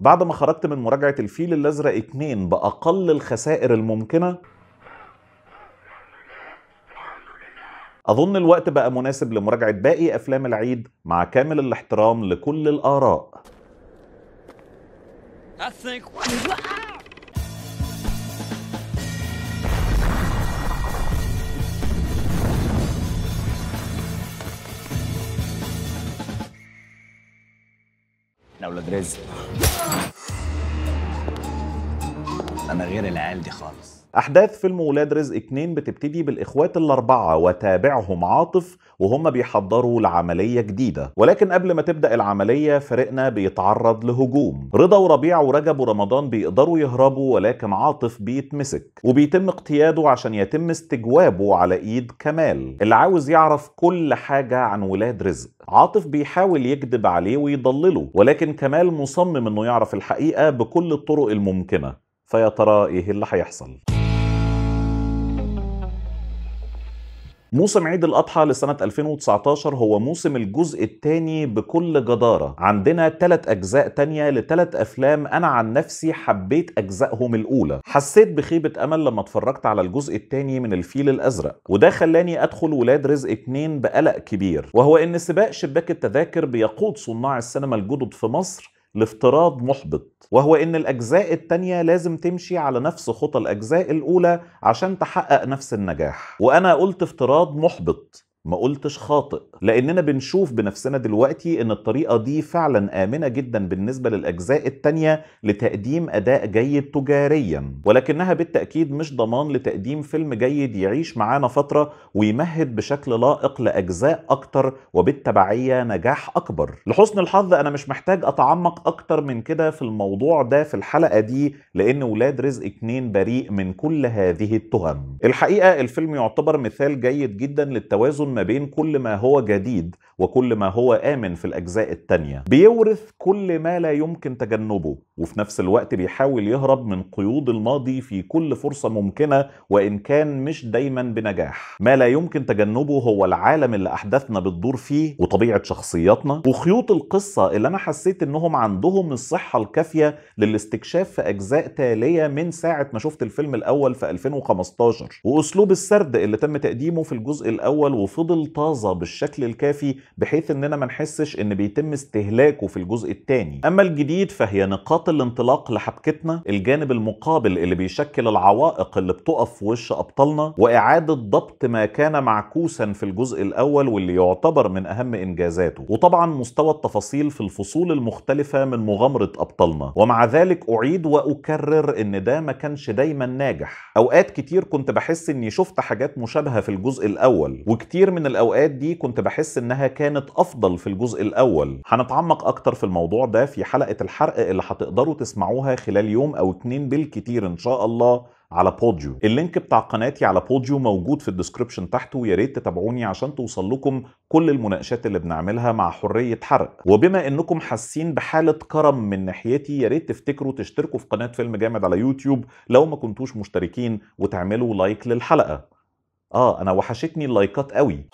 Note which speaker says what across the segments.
Speaker 1: بعد ما خرجت من مراجعة الفيل الأزرق 2 بأقل الخسائر الممكنة أظن الوقت بقى مناسب لمراجعة باقي أفلام العيد مع كامل الاحترام لكل الآراء احنا اولاد رزق انا غير العيال دي خالص أحداث فيلم ولاد رزق اتنين بتبتدي بالإخوات الأربعة وتابعهم عاطف وهم بيحضروا لعملية جديدة ولكن قبل ما تبدأ العملية فريقنا بيتعرض لهجوم رضا وربيع ورجب ورمضان بيقدروا يهربوا ولكن عاطف بيتمسك وبيتم اقتياده عشان يتم استجوابه على إيد كمال اللي عاوز يعرف كل حاجة عن ولاد رزق عاطف بيحاول يكذب عليه ويضلله ولكن كمال مصمم انه يعرف الحقيقة بكل الطرق الممكنة فيا ترى ايه اللي هيحصل موسم عيد الأضحى لسنة 2019 هو موسم الجزء الثاني بكل جدارة عندنا ثلاث أجزاء تانية لثلاث أفلام أنا عن نفسي حبيت أجزائهم الأولى حسيت بخيبة أمل لما اتفرجت على الجزء الثاني من الفيل الأزرق وده خلاني أدخل ولاد رزق 2 بقلق كبير وهو إن سباق شباك التذاكر بيقود صناع السينما الجدد في مصر لافتراض محبط وهو ان الاجزاء التانية لازم تمشي على نفس خطى الاجزاء الاولى عشان تحقق نفس النجاح وانا قلت افتراض محبط ما قلتش خاطئ لاننا بنشوف بنفسنا دلوقتي ان الطريقه دي فعلا امنه جدا بالنسبه للاجزاء التانيه لتقديم اداء جيد تجاريا ولكنها بالتاكيد مش ضمان لتقديم فيلم جيد يعيش معانا فتره ويمهد بشكل لائق لاجزاء اكتر وبالتبعيه نجاح اكبر لحسن الحظ انا مش محتاج اتعمق اكتر من كده في الموضوع ده في الحلقه دي لان ولاد رزق 2 بريء من كل هذه التهم الحقيقه الفيلم يعتبر مثال جيد جدا للتوازن ما بين كل ما هو جديد وكل ما هو آمن في الأجزاء التانية بيورث كل ما لا يمكن تجنبه وفي نفس الوقت بيحاول يهرب من قيود الماضي في كل فرصة ممكنة وإن كان مش دايما بنجاح ما لا يمكن تجنبه هو العالم اللي أحداثنا بتدور فيه وطبيعة شخصياتنا وخيوط القصة اللي أنا حسيت إنهم عندهم الصحة الكافية للاستكشاف في أجزاء تالية من ساعة ما شفت الفيلم الأول في 2015 وأسلوب السرد اللي تم تقديمه في الجزء الأول وفضل طازة بالشكل الكافي بحيث إننا ما نحسش إن بيتم استهلاكه في الجزء الثاني أما الجديد فهي نقاط نقاط الانطلاق لحبكتنا الجانب المقابل اللي بيشكل العوائق اللي بتقف في وش ابطالنا واعاده ضبط ما كان معكوسا في الجزء الاول واللي يعتبر من اهم انجازاته وطبعا مستوى التفاصيل في الفصول المختلفه من مغامره ابطالنا ومع ذلك اعيد واكرر ان ده ما كانش دايما ناجح اوقات كتير كنت بحس اني شفت حاجات مشابهه في الجزء الاول وكتير من الاوقات دي كنت بحس انها كانت افضل في الجزء الاول هنتعمق اكتر في الموضوع ده في حلقه الحرق اللي هتقدر تقدروا تسمعوها خلال يوم او اتنين بالكتير ان شاء الله على بوديو اللينك بتاع قناتي على بوديو موجود في الديسكربشن تحت ويا ريت تتابعوني عشان توصل لكم كل المناقشات اللي بنعملها مع حريه حرق وبما انكم حاسين بحاله كرم من ناحيتي يا ريت تفتكروا تشتركوا في قناه فيلم جامد على يوتيوب لو ما كنتوش مشتركين وتعملوا لايك للحلقه اه انا وحشتني اللايكات قوي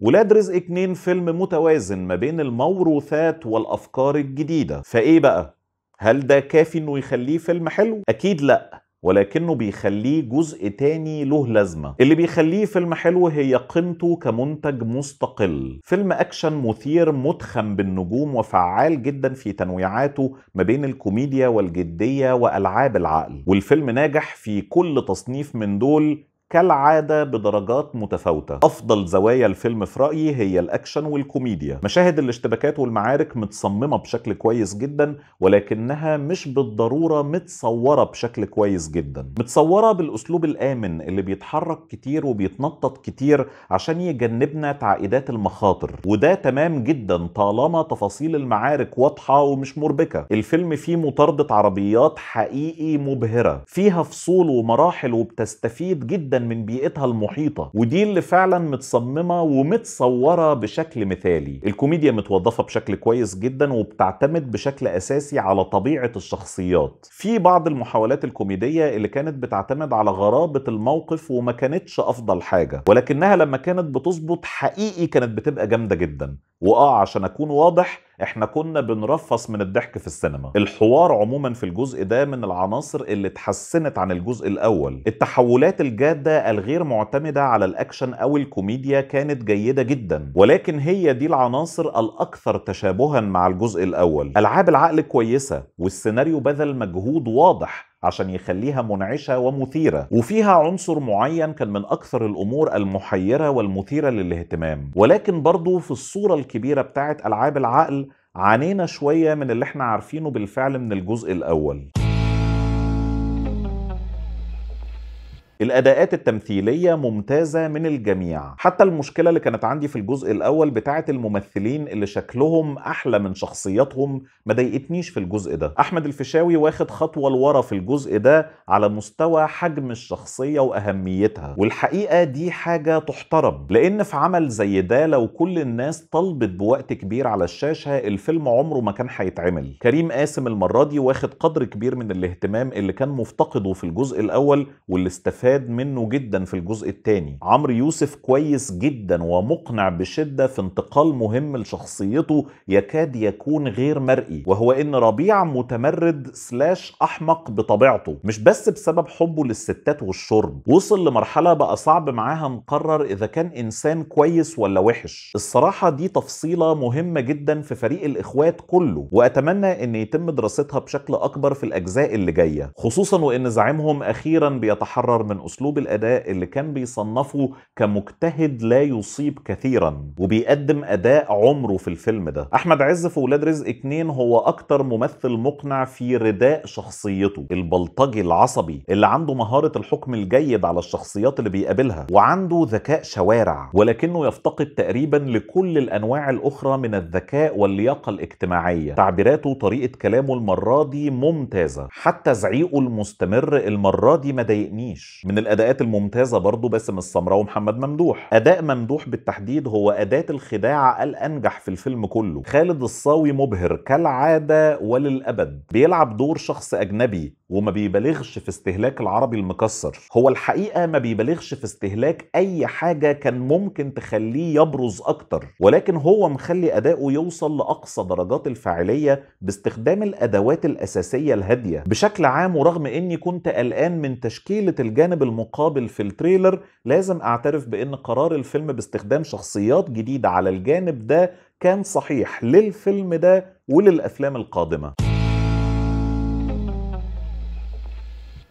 Speaker 1: ولاد رزق اتنين فيلم متوازن ما بين الموروثات والافكار الجديده فايه بقى هل ده كافي انه يخليه فيلم حلو اكيد لا ولكنه بيخليه جزء تاني له لازمة اللي بيخليه فيلم حلو هي قيمته كمنتج مستقل فيلم أكشن مثير متخم بالنجوم وفعال جدا في تنويعاته ما بين الكوميديا والجدية وألعاب العقل والفيلم ناجح في كل تصنيف من دول كالعادة بدرجات متفاوتة أفضل زوايا الفيلم في رأيي هي الأكشن والكوميديا مشاهد الاشتباكات والمعارك متصممة بشكل كويس جدا ولكنها مش بالضرورة متصورة بشكل كويس جدا متصورة بالأسلوب الآمن اللي بيتحرك كتير وبيتنطط كتير عشان يجنبنا تعقيدات المخاطر وده تمام جدا طالما تفاصيل المعارك واضحة ومش مربكة الفيلم فيه مطاردة عربيات حقيقي مبهرة فيها فصول ومراحل وبتستفيد جدا من بيئتها المحيطه ودي اللي فعلا متصممه ومتصوره بشكل مثالي الكوميديا متوظفه بشكل كويس جدا وبتعتمد بشكل اساسي على طبيعه الشخصيات في بعض المحاولات الكوميديه اللي كانت بتعتمد على غرابه الموقف وما كانتش افضل حاجه ولكنها لما كانت بتظبط حقيقي كانت بتبقى جامده جدا واه عشان اكون واضح احنا كنا بنرفص من الضحك في السينما الحوار عموما في الجزء ده من العناصر اللي اتحسنت عن الجزء الاول التحولات الجاده الغير معتمده على الاكشن او الكوميديا كانت جيده جدا ولكن هي دي العناصر الاكثر تشابها مع الجزء الاول العاب العقل كويسه والسيناريو بذل مجهود واضح عشان يخليها منعشه ومثيره وفيها عنصر معين كان من اكثر الامور المحيره والمثيره للاهتمام ولكن برضه في الصوره الكبيره بتاعت العاب العقل عانينا شويه من اللي احنا عارفينه بالفعل من الجزء الاول الاداءات التمثيليه ممتازه من الجميع حتى المشكله اللي كانت عندي في الجزء الاول بتاعه الممثلين اللي شكلهم احلى من شخصياتهم ما ضايقتنيش في الجزء ده احمد الفيشاوي واخد خطوه لورا في الجزء ده على مستوى حجم الشخصيه واهميتها والحقيقه دي حاجه تحترم لان في عمل زي ده لو كل الناس طلبت بوقت كبير على الشاشه الفيلم عمره ما كان هيتعمل كريم قاسم المره دي واخد قدر كبير من الاهتمام اللي كان مفتقده في الجزء الاول واللي استفاد استفاد منه جدا في الجزء الثاني عمرو يوسف كويس جدا ومقنع بشده في انتقال مهم لشخصيته يكاد يكون غير مرئي وهو ان ربيع متمرد سلاش احمق بطبيعته مش بس بسبب حبه للستات والشرب وصل لمرحله بقى صعب معاها نقرر اذا كان انسان كويس ولا وحش الصراحه دي تفصيله مهمه جدا في فريق الاخوات كله واتمنى ان يتم دراستها بشكل اكبر في الاجزاء اللي جايه خصوصا وان زعيمهم اخيرا بيتحرر من كان اسلوب الاداء اللي كان بيصنفه كمجتهد لا يصيب كثيرا وبيقدم اداء عمره في الفيلم ده احمد عز في ولاد رزق 2 هو اكتر ممثل مقنع في رداء شخصيته البلطجي العصبي اللي عنده مهاره الحكم الجيد على الشخصيات اللي بيقابلها وعنده ذكاء شوارع ولكنه يفتقد تقريبا لكل الانواع الاخرى من الذكاء واللياقه الاجتماعيه تعبيراته وطريقه كلامه المره دي ممتازه حتى زعيقه المستمر المره دي ما ضايقنيش من الاداءات الممتازه برضه باسم السمراء ومحمد ممدوح اداء ممدوح بالتحديد هو اداه الخداع الانجح في الفيلم كله خالد الصاوي مبهر كالعاده وللابد بيلعب دور شخص اجنبي وما بيبالغش في استهلاك العربي المكسر هو الحقيقه ما بيبالغش في استهلاك اي حاجه كان ممكن تخليه يبرز اكتر ولكن هو مخلي اداؤه يوصل لاقصى درجات الفاعليه باستخدام الادوات الاساسيه الهاديه بشكل عام ورغم اني كنت قلقان من تشكيله الجانب الجانب المقابل في التريلر لازم اعترف بان قرار الفيلم باستخدام شخصيات جديده على الجانب ده كان صحيح للفيلم ده وللافلام القادمه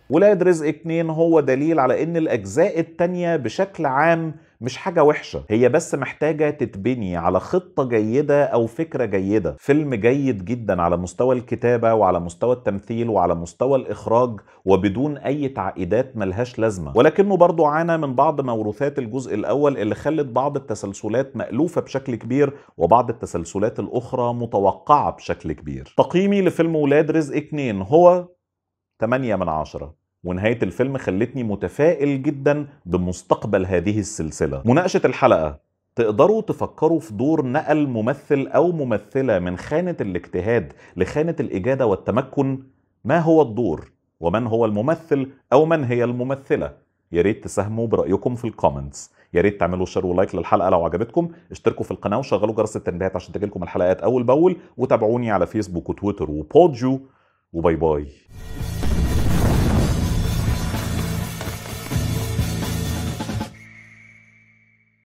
Speaker 1: ولاد رزق اتنين هو دليل على ان الاجزاء التانية بشكل عام مش حاجة وحشة هي بس محتاجة تتبني على خطة جيدة أو فكرة جيدة فيلم جيد جدا على مستوى الكتابة وعلى مستوى التمثيل وعلى مستوى الإخراج وبدون أي تعقيدات ملهاش لازمة ولكنه برضو عانى من بعض موروثات الجزء الأول اللي خلت بعض التسلسلات مألوفة بشكل كبير وبعض التسلسلات الأخرى متوقعة بشكل كبير تقييمي لفيلم ولاد رزق 2 هو 8 من 10 ونهاية الفيلم خلتني متفائل جدا بمستقبل هذه السلسلة مناقشة الحلقة تقدروا تفكروا في دور نقل ممثل أو ممثلة من خانة الاجتهاد لخانة الإجادة والتمكن ما هو الدور ومن هو الممثل أو من هي الممثلة يا ريت تساهموا برأيكم في الكومنتس يا ريت تعملوا شير ولايك للحلقه لو عجبتكم اشتركوا في القناه وشغلوا جرس التنبيهات عشان تجيلكم الحلقات اول باول وتابعوني على فيسبوك وتويتر وبودجو وباي باي